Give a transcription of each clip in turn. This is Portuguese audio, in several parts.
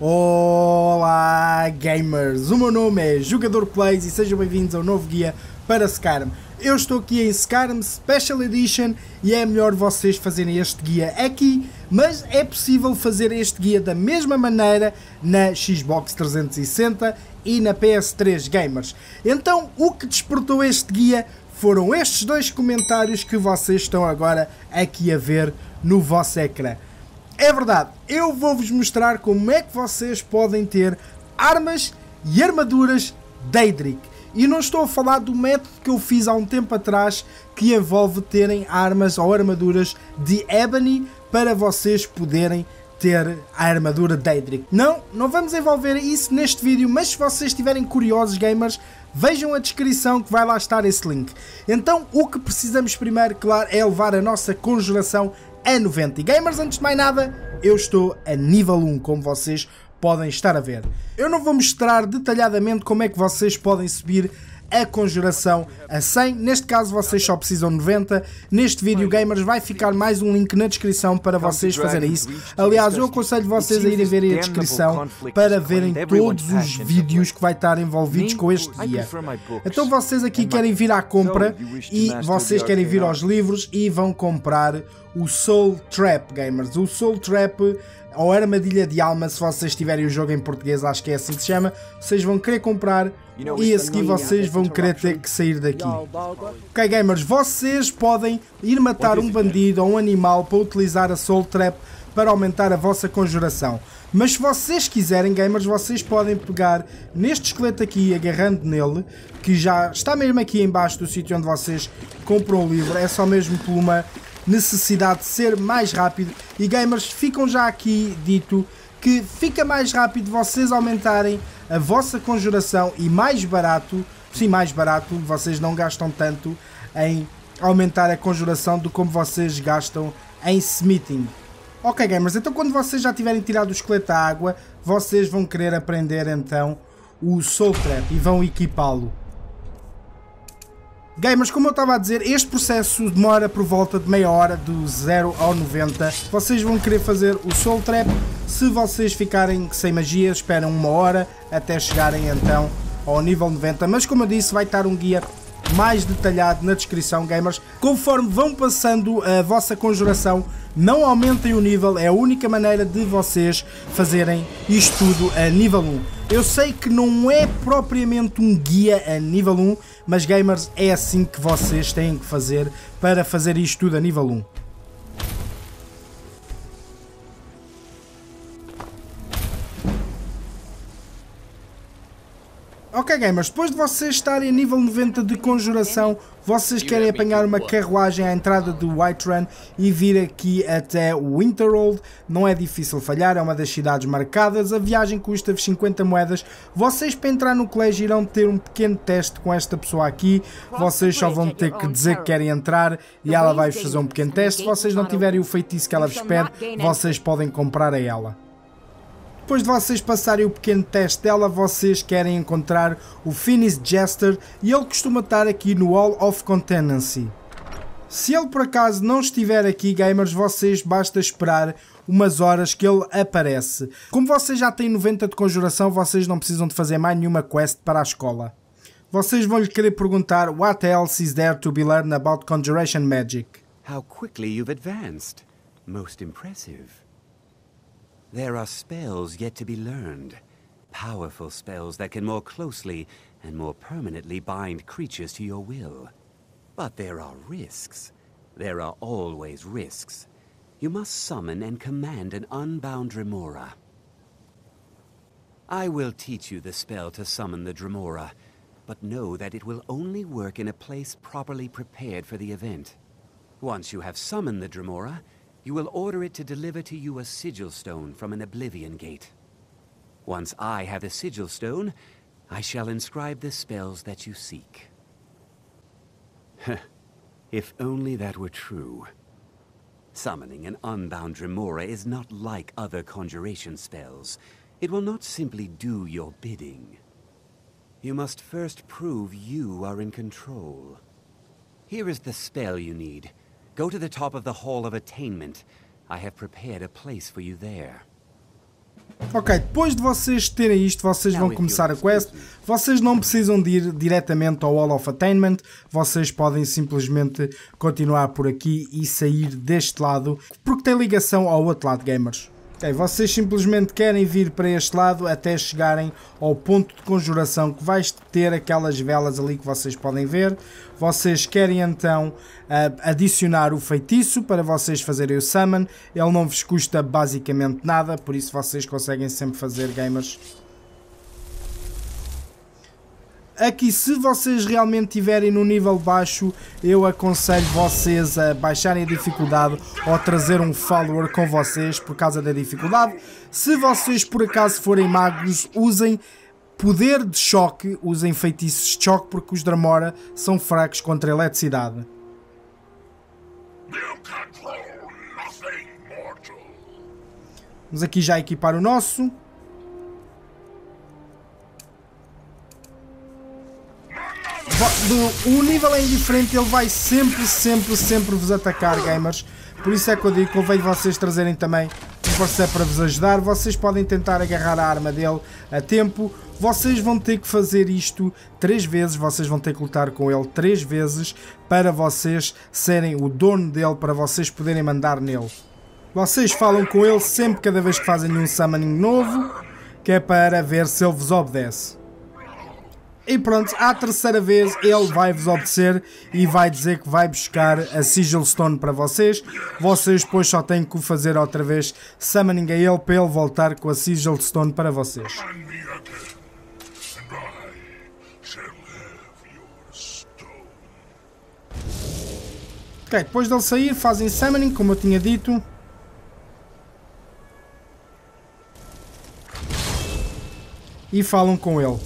Olá gamers, o meu nome é Jogador Plays e sejam bem-vindos ao novo guia para Skyrim. Eu estou aqui em Skyrim Special Edition e é melhor vocês fazerem este guia aqui, mas é possível fazer este guia da mesma maneira na Xbox 360 e na PS3 gamers. Então o que despertou este guia foram estes dois comentários que vocês estão agora aqui a ver no vosso ecrã. É verdade, eu vou-vos mostrar como é que vocês podem ter armas e armaduras Daedric. E não estou a falar do método que eu fiz há um tempo atrás que envolve terem armas ou armaduras de Ebony para vocês poderem ter a armadura Daedric. Não, não vamos envolver isso neste vídeo, mas se vocês estiverem curiosos, gamers, vejam a descrição que vai lá estar esse link. Então, o que precisamos primeiro, claro, é levar a nossa conjuração é a 90. E gamers, antes de mais nada, eu estou a nível 1, como vocês podem estar a ver. Eu não vou mostrar detalhadamente como é que vocês podem subir a conjuração a 100. Neste caso vocês só precisam 90. Neste vídeo, gamers, vai ficar mais um link na descrição para vocês fazerem isso. Aliás, eu aconselho vocês a irem verem a descrição para verem todos os vídeos que vai estar envolvidos com este dia. Então vocês aqui querem vir à compra e vocês querem vir aos livros e vão comprar o Soul Trap, gamers. O Soul Trap ou Armadilha de Alma, se vocês tiverem o jogo em português, acho que é assim que se chama. Vocês vão querer comprar e a seguir vocês vão querer ter que sair daqui. Ok gamers, vocês podem ir matar um bandido ou um animal para utilizar a Soul Trap para aumentar a vossa conjuração. Mas se vocês quiserem, gamers, vocês podem pegar neste esqueleto aqui, agarrando nele, que já está mesmo aqui embaixo do sítio onde vocês compram o livro. É só mesmo por uma necessidade de ser mais rápido. E gamers, ficam já aqui dito que fica mais rápido vocês aumentarem a vossa conjuração e mais barato, sim, mais barato, vocês não gastam tanto em aumentar a conjuração do como vocês gastam em smiting. Ok gamers, então quando vocês já tiverem tirado o esqueleto à água, vocês vão querer aprender então o Soul Trap e vão equipá-lo. Gamers, como eu estava a dizer, este processo demora por volta de meia hora, do 0 ao 90. Vocês vão querer fazer o Soul Trap se vocês ficarem sem magia, esperam uma hora até chegarem então ao nível 90. Mas como eu disse, vai estar um guia mais detalhado na descrição, gamers. Conforme vão passando a vossa conjuração, não aumentem o nível, é a única maneira de vocês fazerem isto tudo a nível 1. Eu sei que não é propriamente um guia a nível 1, mas gamers, é assim que vocês têm que fazer para fazer isto tudo a nível 1. gamers, depois de vocês estarem a nível 90 de conjuração, vocês querem é apanhar uma carruagem à entrada White Whiterun e vir aqui até Winterhold, não é difícil falhar, é uma das cidades marcadas, a viagem custa-vos 50 moedas, vocês para entrar no colégio irão ter um pequeno teste com esta pessoa aqui, vocês só vão ter que oh, dizer que querem entrar e ela vai-vos fazer um pequeno teste, se vocês não tiverem o feitiço que ela vos pede, vocês podem comprar a ela. Depois de vocês passarem o pequeno teste dela, vocês querem encontrar o Finis Jester e ele costuma estar aqui no Hall of Contenancy. Se ele por acaso não estiver aqui, gamers, vocês basta esperar umas horas que ele aparece. Como vocês já têm 90 de conjuração, vocês não precisam de fazer mais nenhuma quest para a escola. Vocês vão lhe querer perguntar what else is there to be learned about conjuration magic. How quickly you've advanced. Most impressive. There are spells yet to be learned. Powerful spells that can more closely and more permanently bind creatures to your will. But there are risks. There are always risks. You must summon and command an unbound Dremora. I will teach you the spell to summon the Dremora, but know that it will only work in a place properly prepared for the event. Once you have summoned the Dremora, you will order it to deliver to you a sigil stone from an Oblivion Gate. Once I have the sigil stone, I shall inscribe the spells that you seek. if only that were true. Summoning an unbound Dremora is not like other conjuration spells. It will not simply do your bidding. You must first prove you are in control. Here is the spell you need. Go to the top of the Hall of Attainment. I have prepared a place for you there. Ok, depois de vocês terem isto, vocês vão começar a quest. Vocês não precisam de ir diretamente ao Hall of Attainment, vocês podem simplesmente continuar por aqui e sair deste lado, porque tem ligação ao outro lado, gamers. Okay, vocês simplesmente querem vir para este lado até chegarem ao ponto de conjuração que vais ter aquelas velas ali que vocês podem ver. Vocês querem então eh, adicionar o feitiço para vocês fazerem o summon. Ele não vos custa basicamente nada, por isso vocês conseguem sempre fazer gamers Aqui, se vocês realmente tiverem no nível baixo, eu aconselho vocês a baixarem a dificuldade ou trazer um follower com vocês por causa da dificuldade. Se vocês por acaso forem magos, usem poder de choque, usem feitiços de choque porque os Dramora são fracos contra a eletricidade. Vamos aqui já equipar o nosso. do o nível é indiferente, ele vai sempre, sempre, sempre vos atacar, gamers. Por isso é que eu digo, convém vocês trazerem também o Força para vos ajudar. Vocês podem tentar agarrar a arma dele a tempo. Vocês vão ter que fazer isto três vezes, vocês vão ter que lutar com ele três vezes para vocês serem o dono dele, para vocês poderem mandar nele. Vocês falam com ele sempre cada vez que fazem um summoning novo, que é para ver se ele vos obedece. E pronto, à terceira vez ele vai-vos obedecer e vai dizer que vai buscar a Sigil Stone para vocês. Vocês depois só têm que o fazer outra vez summoning a ele para ele voltar com a Sigil Stone para vocês. Ok, depois dele sair fazem summoning, como eu tinha dito. E falam com ele.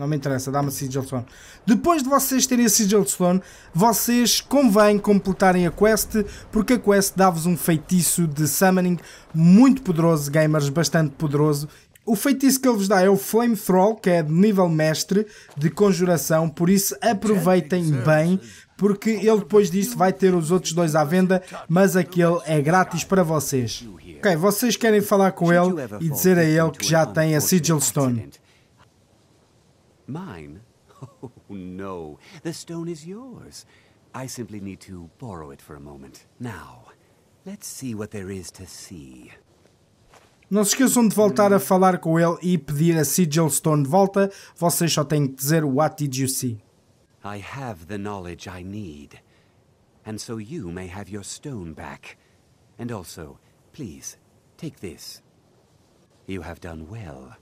Não me interessa, dá-me a Sigil Stone. Depois de vocês terem a Sigil Stone, vocês convém completarem a quest, porque a quest dá-vos um feitiço de summoning muito poderoso, gamers, bastante poderoso, o feitiço que ele vos dá é o Flame Thrall, que é de nível mestre de conjuração, por isso aproveitem bem, porque ele depois disso vai ter os outros dois à venda, mas aquele é grátis para vocês. Ok, vocês querem falar com ele e dizer a ele que já tem a Sigil Stone. Mine? Oh, no. The stone is yours. I simply need to borrow it for a moment. Now, let's see what there is to see. Não se esqueçam de voltar a falar com ele e pedir a Sigil Stone de volta. Vocês só têm que dizer What did you see? I have the knowledge I need. And so you may have your stone back. And also, please, take this. You have done well.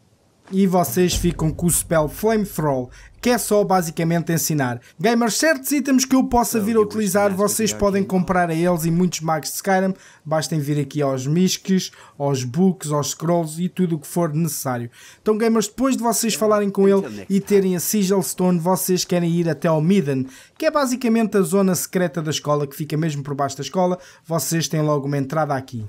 e vocês ficam com o spell Flamethrow, que é só basicamente ensinar. Gamers, certos itens que eu possa vir a utilizar, vocês podem comprar a eles e muitos magos de Skyrim. Bastem vir aqui aos misques, aos books, aos scrolls e tudo o que for necessário. Então, gamers, depois de vocês então, falarem com então ele é e terem a Sigil Stone, vocês querem ir até ao Midden, que é basicamente a zona secreta da escola, que fica mesmo por baixo da escola. Vocês têm logo uma entrada aqui.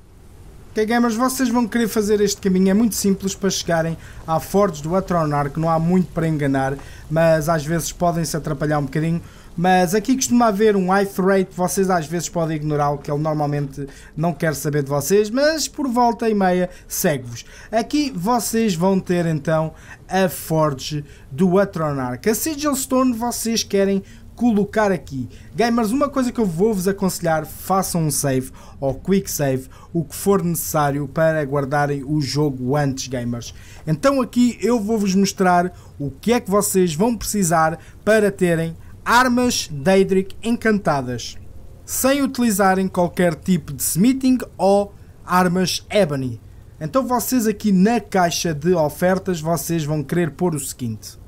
Ok gamers, vocês vão querer fazer este caminho, é muito simples para chegarem à Forge do Atronar, que não há muito para enganar, mas às vezes podem se atrapalhar um bocadinho, mas aqui costuma haver um high rate, vocês às vezes podem ignorá-lo, que ele normalmente não quer saber de vocês, mas por volta e meia segue-vos. Aqui vocês vão ter então a Forge do Atronarch. A Stone vocês querem colocar aqui. Gamers, uma coisa que eu vou vos aconselhar, façam um save ou quick save, o que for necessário para guardarem o jogo antes, gamers. Então aqui eu vou vos mostrar o que é que vocês vão precisar para terem armas Daedric encantadas, sem utilizarem qualquer tipo de smithing ou armas Ebony. Então vocês aqui na caixa de ofertas vocês vão querer pôr o seguinte.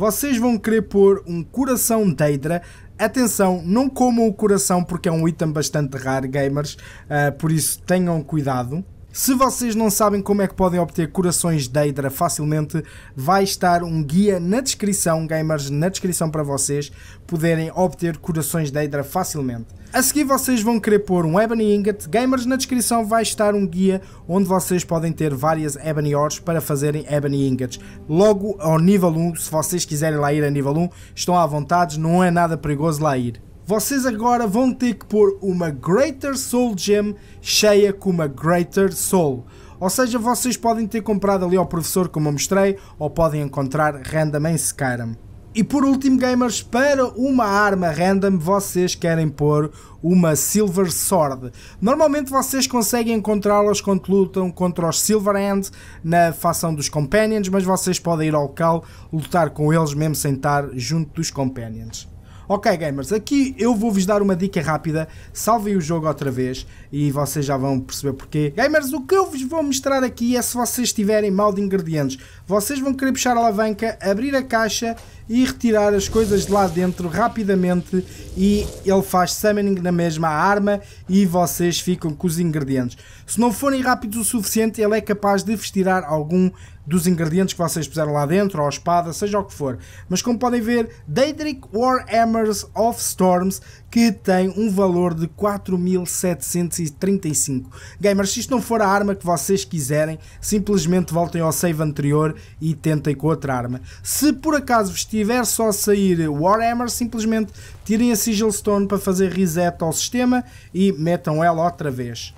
Vocês vão querer pôr um coração Deidra. Atenção, não comam o coração porque é um item bastante raro, gamers, uh, por isso tenham cuidado. Se vocês não sabem como é que podem obter corações Deidra facilmente, vai estar um guia na descrição, gamers, na descrição para vocês poderem obter corações Deidra facilmente. A seguir vocês vão querer pôr um Ebony Ingot, gamers, na descrição vai estar um guia onde vocês podem ter várias Ebony Ores para fazerem Ebony Ingots. Logo ao nível 1, se vocês quiserem lá ir a nível 1, estão à vontade, não é nada perigoso lá ir vocês agora vão ter que pôr uma Greater Soul Gem cheia com uma Greater Soul. Ou seja, vocês podem ter comprado ali ao professor, como eu mostrei, ou podem encontrar random em Skyrim. E por último, gamers, para uma arma random vocês querem pôr uma Silver Sword. Normalmente vocês conseguem encontrá-las quando lutam contra os Silver Hand na fação dos Companions, mas vocês podem ir ao local lutar com eles mesmo sem estar junto dos Companions. Ok, gamers, aqui eu vou-vos dar uma dica rápida. Salvem o jogo outra vez e vocês já vão perceber porquê. Gamers, o que eu vos vou mostrar aqui é se vocês tiverem mal de ingredientes. Vocês vão querer puxar a alavanca, abrir a caixa e retirar as coisas de lá dentro rapidamente e ele faz summoning na mesma arma e vocês ficam com os ingredientes. Se não forem rápidos o suficiente, ele é capaz de vos tirar algum dos ingredientes que vocês puseram lá dentro, ou a espada, seja o que for. Mas como podem ver, Daedric Warhammers of Storms, que tem um valor de 4735. Gamers, se isto não for a arma que vocês quiserem, simplesmente voltem ao save anterior e tentem com outra arma. Se por acaso estiver só a sair Warhammer, simplesmente tirem a Sigil Stone para fazer reset ao sistema e metam ela outra vez.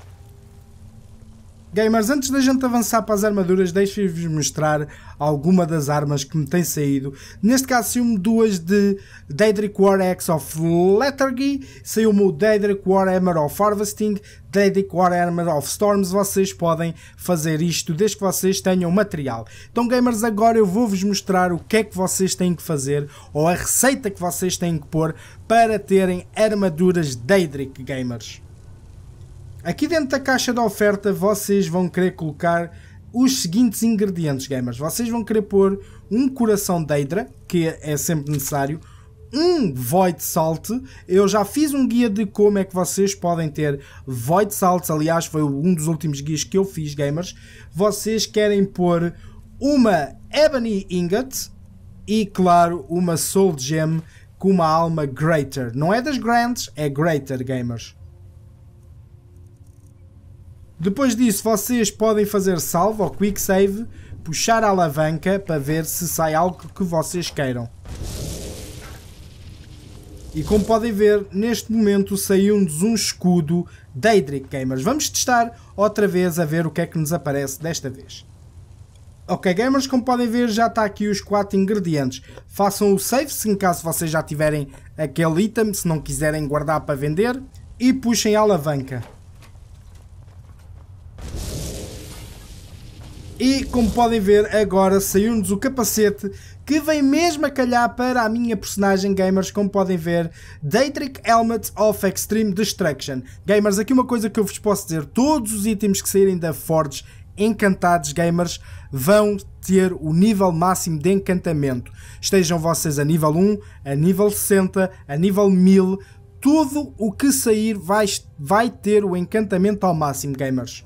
Gamers, antes da gente avançar para as armaduras, deixem-vos mostrar alguma das armas que me têm saído. Neste caso, saiu-me duas de Daedric War Axe of Lethargy, saiu-me o Daedric War Hammer of Harvesting, Daedric War Hammer of Storms. Vocês podem fazer isto desde que vocês tenham material. Então, gamers, agora eu vou-vos mostrar o que é que vocês têm que fazer ou a receita que vocês têm que pôr para terem armaduras Daedric, gamers. Aqui dentro da caixa da oferta vocês vão querer colocar os seguintes ingredientes, gamers. Vocês vão querer pôr um coração de Hydra, que é sempre necessário, um Void Salt. Eu já fiz um guia de como é que vocês podem ter Void Salts. Aliás, foi um dos últimos guias que eu fiz, gamers. Vocês querem pôr uma Ebony Ingot e, claro, uma Soul Gem com uma alma Greater. Não é das grandes, é Greater, gamers. Depois disso, vocês podem fazer salvo ou quick save, puxar a alavanca para ver se sai algo que vocês queiram. E como podem ver, neste momento saiu-nos um escudo Daedric Gamers. Vamos testar outra vez a ver o que é que nos aparece desta vez. Ok gamers, como podem ver já está aqui os 4 ingredientes. Façam o save se em caso vocês já tiverem aquele item, se não quiserem guardar para vender. E puxem a alavanca. E como podem ver, agora saiu-nos o capacete que vem mesmo a calhar para a minha personagem gamers, como podem ver, Daytrick Helmet of Extreme Destruction. Gamers, aqui uma coisa que eu vos posso dizer, todos os itens que saírem da Forge encantados gamers vão ter o nível máximo de encantamento. Estejam vocês a nível 1, a nível 60, a nível 1000, tudo o que sair vai, vai ter o encantamento ao máximo gamers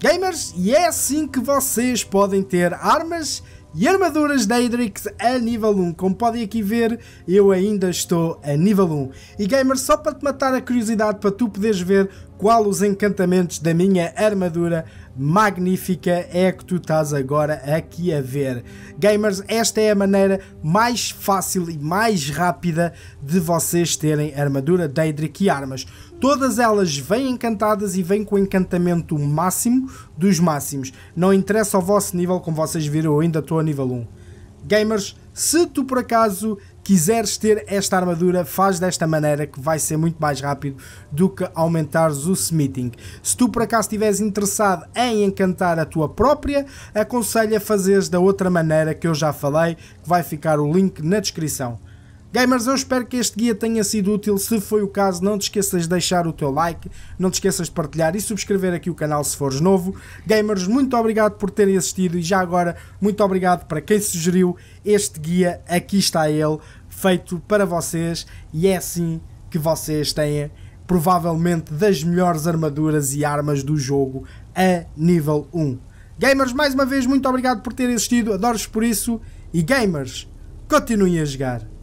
gamers, e é assim que vocês podem ter armas e armaduras da Hydrix a nível 1. Como podem aqui ver, eu ainda estou a nível 1. E gamers, só para te matar a curiosidade, para tu poderes ver qual os encantamentos da minha armadura magnífica é que tu estás agora aqui a ver. Gamers, esta é a maneira mais fácil e mais rápida de vocês terem armadura, Daedric e armas. Todas elas vêm encantadas e vêm com o encantamento máximo dos máximos. Não interessa o vosso nível, como vocês viram, eu ainda estou a nível 1. Gamers, se tu por acaso quiseres ter esta armadura, faz desta maneira que vai ser muito mais rápido do que aumentares o smithing. Se tu por acaso estiveres interessado em encantar a tua própria, aconselho a fazeres da outra maneira que eu já falei, que vai ficar o link na descrição. Gamers, eu espero que este guia tenha sido útil. Se foi o caso, não te esqueças de deixar o teu like, não te esqueças de partilhar e subscrever aqui o canal se fores novo. Gamers, muito obrigado por terem assistido e já agora, muito obrigado para quem sugeriu este guia. Aqui está ele, feito para vocês e é assim que vocês têm provavelmente das melhores armaduras e armas do jogo a nível 1. Gamers, mais uma vez, muito obrigado por terem assistido, adoro-vos por isso e gamers, continuem a jogar.